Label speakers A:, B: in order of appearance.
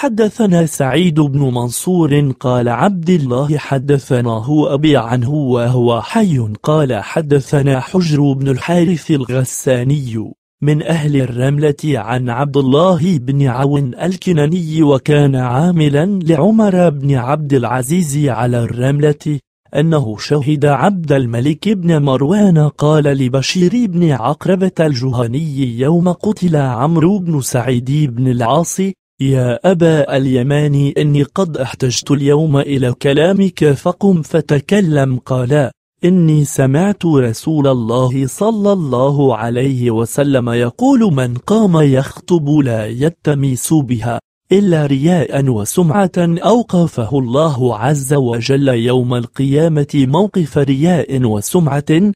A: حدثنا سعيد بن منصور قال عبد الله حدثنا هو أبي عنه وهو حي قال حدثنا حجر بن الحارث الغساني من أهل الرملة عن عبد الله بن عون الكناني وكان عاملا لعمر بن عبد العزيز على الرملة أنه شهد عبد الملك بن مروان قال لبشير بن عقربة الجهني يوم قتل عمرو بن سعيد بن العاص يا أبا اليمان إني قد احتجت اليوم إلى كلامك فقم فتكلم قال إني سمعت رسول الله صلى الله عليه وسلم يقول من قام يخطب لا يلتمس بها إلا رياء وسمعة أوقفه الله عز وجل يوم القيامة موقف رياء وسمعة